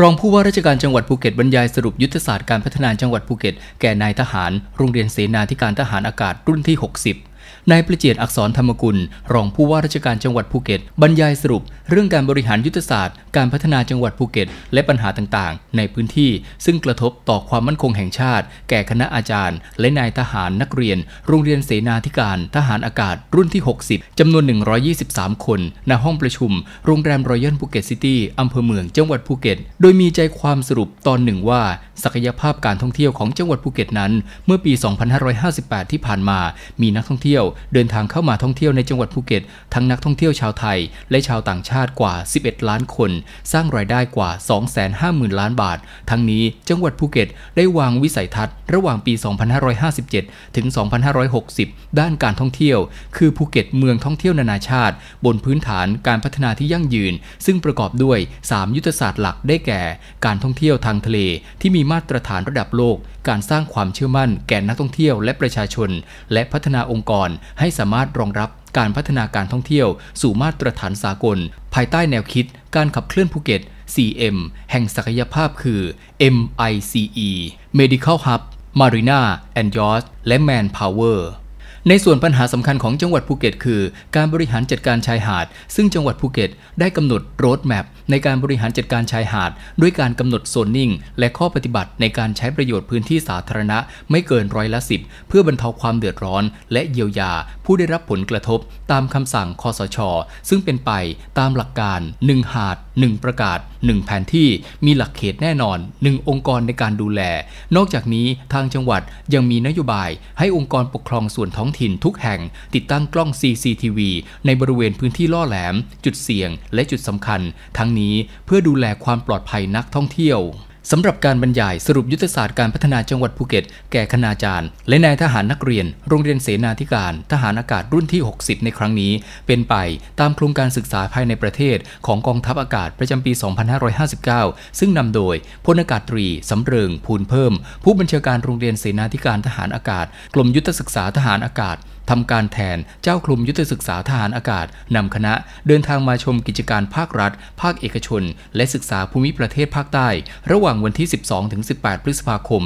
รองผู้ว่าราชการจังหวัดภูเก็ตบรรยายสรุปยุทธศาสตร์การพัฒนาจังหวัดภูเก็ตแก่นายทหาร โรงเรียนเสนาธิการทหารอากาศรุ่นที่ 60นายประเจีดอักษรธรรมกุล รองผู้ว่าราชการจังหวัดภูเก็ตบรรยายสรุป เรื่องการบริหารยุทธศาสตร์การพัฒนาจังหวัดภูเก็ตและปัญหาต่างๆ ในพื้นที่ ซึ่งกระทบต่อความมั่นคงแห่งชาติ แก่คณะอาจารย์ และนายทหารนักเรียน โรงเรียนเสนาธิการทหารอากาศรุ่นที่ 60จำนวน 123 คนณห้องประชุม โรงแรมรอยัลภูเก็ตซิตี้อำเภอเมืองจังหวัดภูเก็ต โดยมีใจความสรุปตอนหนึ่งว่าศักยภาพการท่องเที่ยวของจังหวัดภูเก็ตนั้น เมื่อปี 2558 ที่ผ่านมา มีนักท่องเที่ยว เดินทางเข้ามาท่องเที่ยวในจังหวัดภูเก็ตทั้งนักท่องเที่ยวชาวไทย และชาวต่างชาติกว่า 11 ล้านคน สร้างรายได้กว่า 250,000 ล้านบาท ทั้งนี้จังหวัดภูเก็ตได้วางวิสัยทัศน์ระหว่างปี 2557 ถึง 2560 ด้านการท่องเที่ยว คือภูเก็ตเมืองท่องเที่ยวนานาชาติ บนพื้นฐานการพัฒนาที่ยั่งยืน ซึ่งประกอบด้วย 3 ยุทธศาสตร์หลักได้แก่ การท่องเที่ยวทางทะเลที่มีมาตรฐานระดับโลก การสร้างความเชื่อมั่นแก่นักท่องเที่ยว และประชาชน และพัฒนาองค์กรให้สามารถรองรับการพัฒนาการท่องเที่ยว สู่มาตรฐานสากล ภายใต้แนวคิด การขับเคลื่อนภูเก็ต c m แห่งศักยภาพคือ MICE Medical Hub Marina and Yacht และ Manpower ในส่วนปัญหาสำคัญของจังหวัดภูเก็ต คือ การบริหารจัดการชายหาด ซึ่งจังหวัดภูเก็ต ได้กำหนดโรดแมพในการบริหารจัดการชายหาด ด้วยการกำหนดโซนนิ่ง และข้อปฏิบัติในการใช้ประโยชน์พื้นที่สาธารณะ ไม่เกิน ร้อยละสิบเพื่อบรรเทาความเดือดร้อน และเยียวยาผู้ได้รับผลกระทบ ตามคำสั่งคอสชซึ่งเป็นไปตามหลักการ1หาด1ประกาศ 1 แผนที่มีหลักเขตแน่นอน 1 องค์กรในการดูแล นอกจากนี้ทางจังหวัดยังมีนโยบายให้องค์กรปกครองส่วนท้องถิ่นทุกแห่งติดตั้งกล้อง CCTV ในบริเวณพื้นที่ล่อแหลม จุดเสี่ยงและจุดสำคัญ ทั้งนี้เพื่อดูแลความปลอดภัยนักท่องเที่ยวสำหรับการบรรยายสรุปยุทธศาสตร์การพัฒนาจังหวัดภูเก็ตแก่คณาจารย์ และนายทหารนักเรียน โรงเรียนเสนาธิการ ทหารอากาศรุ่นที่ 60 ในครั้งนี้เป็นไปตามโครงการศึกษาภายในประเทศของกองทัพอากาศประจำปี 2559 ซึ่งนำโดยพลอากาศตรี สำเริงภูนเพิ่ม ผู้บัญชาการโรงเรียนเสนาธิการทหารอากาศกลมยุทธศึกษาทหารอากาศทำการแทนเจ้ากลุ่มยุทธศึกษาทหารอากาศนำคณะ เดินทางมาชมกิจการภาครัฐ ภาคเอกชน และศึกษาภูมิประเทศภาคใต้ระหว่างงวันที่ 12ถึง18 พฤษภาคม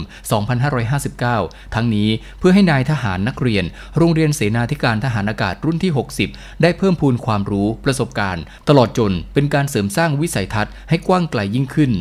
2559 ทั้งนี้เพื่อให้นายทหารนักเรียน โรงเรียนเสนาธิการทหารอากาศรุ่นที่ 60 ได้เพิ่มพูนความรู้ประสบการณ์ ตลอดจนเป็นการเสริมสร้างวิสัยทัศน์ให้กว้างไกลยิ่งขึ้น